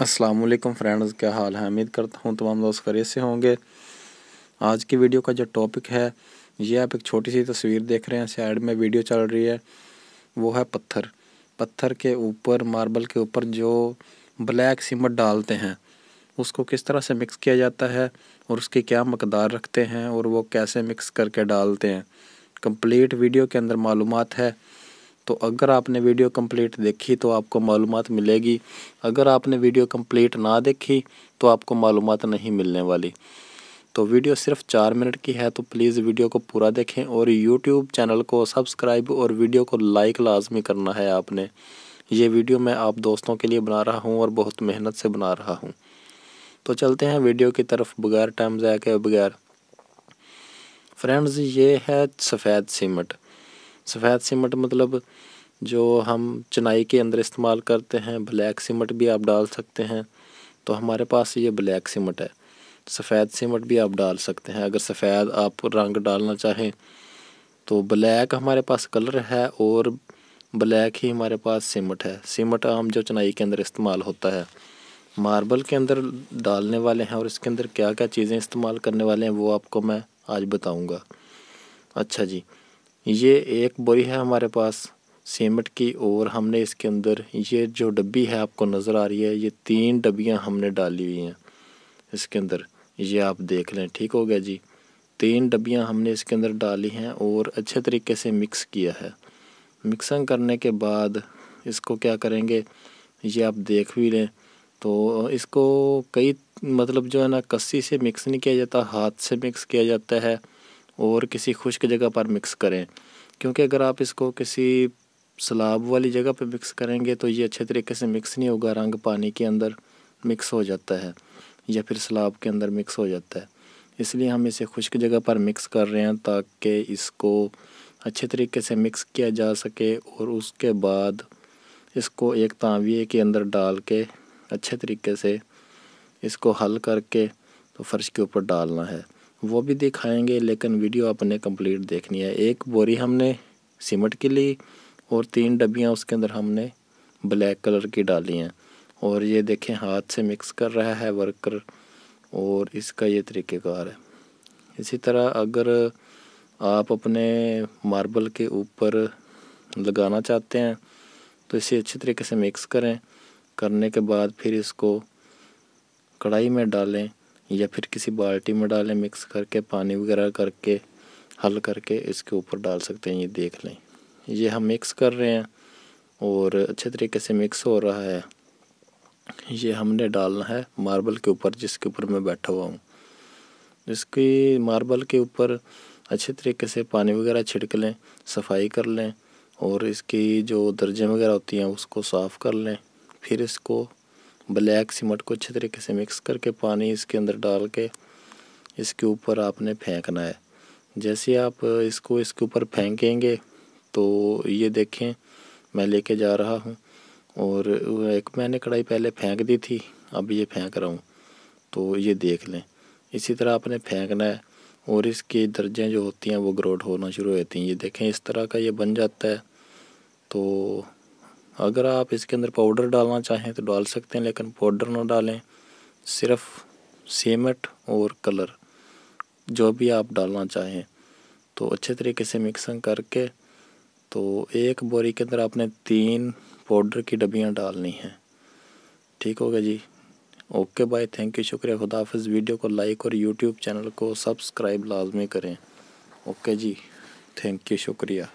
Aslam friends क्या हाल है उम्मीद करता हूँ तमाम दोस्त खरीद से होंगे आज की वीडियो का जो टॉपिक है ये आप एक छोटी सी तस्वीर देख रहे हैं साइड में वीडियो चल रही है वो है पत्थर पत्थर के ऊपर मार्बल के ऊपर जो ब्लैक सीमट डालते हैं उसको किस तरह से मिक्स किया जाता है और उसकी क्या मकदार रखते हैं और वो कैसे मिक्स करके डालते हैं कंप्लीट वीडियो के अंदर मालूम है तो अगर आपने वीडियो कंप्लीट देखी तो आपको मालूम मिलेगी अगर आपने वीडियो कंप्लीट ना देखी तो आपको मालूम नहीं मिलने वाली तो वीडियो सिर्फ चार मिनट की है तो प्लीज़ वीडियो को पूरा देखें और यूट्यूब चैनल को सब्सक्राइब और वीडियो को लाइक लाजमी करना है आपने ये वीडियो मैं आप दोस्तों के लिए बना रहा हूँ और बहुत मेहनत से बना रहा हूँ तो चलते हैं वीडियो की तरफ बगैर टाइम जाए के बगैर फ्रेंड्स ये है सफ़ेद सीमेंट सफ़ेद सीमट मतलब जो हम चनाई के अंदर इस्तेमाल करते हैं ब्लैक सीमट भी आप डाल सकते हैं तो हमारे पास ये ब्लैक सीमट है सफ़ेद सीमट भी आप डाल सकते हैं अगर सफ़ेद आप रंग डालना चाहें तो ब्लैक हमारे पास कलर है और ब्लैक ही हमारे पास सीमट है सीमट आम जो चनाई के अंदर इस्तेमाल होता है मार्बल के अंदर डालने वाले हैं और इसके अंदर क्या क्या चीज़ें इस्तेमाल करने वाले हैं वो आपको मैं आज बताऊंगा अच्छा जी ये एक बोरी है हमारे पास सीमेंट की और हमने इसके अंदर ये जो डब्बी है आपको नज़र आ रही है ये तीन डब्बियाँ हमने डाली हुई हैं इसके अंदर ये आप देख लें ठीक हो गया जी तीन डब्बियाँ हमने इसके अंदर डाली हैं और अच्छे तरीके से मिक्स किया है मिक्सिंग करने के बाद इसको क्या करेंगे ये आप देख भी लें तो इसको कई मतलब जो है ना कस्सी से मिक्स नहीं किया जाता हाथ से मिक्स किया जाता है और किसी खुश्क जगह पर मिक्स करें क्योंकि अगर आप इसको किसी सलाब वाली जगह पर मिक्स करेंगे तो ये अच्छे तरीके से मिक्स नहीं होगा रंग पानी के अंदर मिक्स हो जाता है या फिर सलाब के अंदर मिक्स हो जाता है इसलिए हम इसे खुश्क जगह पर मिक्स कर रहे हैं ताकि इसको अच्छे तरीके से मिक्स किया जा सके और उसके बाद इसको एक तांविए के अंदर डाल के अच्छे तरीके से इसको हल करके तो फ़र्श के ऊपर डालना है वो भी दिखाएंगे लेकिन वीडियो आपने कंप्लीट देखनी है एक बोरी हमने सीमट की ली और तीन डब्बियाँ उसके अंदर हमने ब्लैक कलर की डाली हैं और ये देखें हाथ से मिक्स कर रहा है वर्कर और इसका ये तरीक़ेकार है इसी तरह अगर आप अपने मार्बल के ऊपर लगाना चाहते हैं तो इसे अच्छे तरीके से मिक्स करें करने के बाद फिर इसको कढ़ाई में डालें या फिर किसी बाल्टी में डालें मिक्स करके पानी वगैरह करके हल करके इसके ऊपर डाल सकते हैं ये देख लें ये हम मिक्स कर रहे हैं और अच्छे तरीके से मिक्स हो रहा है ये हमने डालना है मार्बल के ऊपर जिसके ऊपर मैं बैठा हुआ हूँ इसकी मार्बल के ऊपर अच्छे तरीके से पानी वगैरह छिड़क लें सफाई कर लें और इसकी जो दर्जे वगैरह होती हैं उसको साफ़ कर लें फिर इसको ब्लैक सीमेंट को अच्छे तरीके से मिक्स करके पानी इसके अंदर डाल के इसके ऊपर आपने फेंकना है जैसे आप इसको इसके ऊपर फेंकेंगे तो ये देखें मैं लेके जा रहा हूँ और एक मैंने कढ़ाई पहले फेंक दी थी अब ये फेंक रहा हूँ तो ये देख लें इसी तरह आपने फेंकना है और इसके दर्जें जो होती हैं वो ग्रोट होना शुरू होती हैं ये देखें इस तरह का ये बन जाता है तो अगर आप इसके अंदर पाउडर डालना चाहें तो डाल सकते हैं लेकिन पाउडर ना डालें सिर्फ सीमेंट और कलर जो भी आप डालना चाहें तो अच्छे तरीके से मिक्सिंग करके तो एक बोरी के अंदर आपने तीन पाउडर की डब्बियाँ डालनी हैं ठीक हो गया जी ओके बाय थैंक यू शुक्रिया खुदाफिज वीडियो को लाइक और यूट्यूब चैनल को सब्सक्राइब लाजमी करें ओके जी थैंक यू शुक्रिया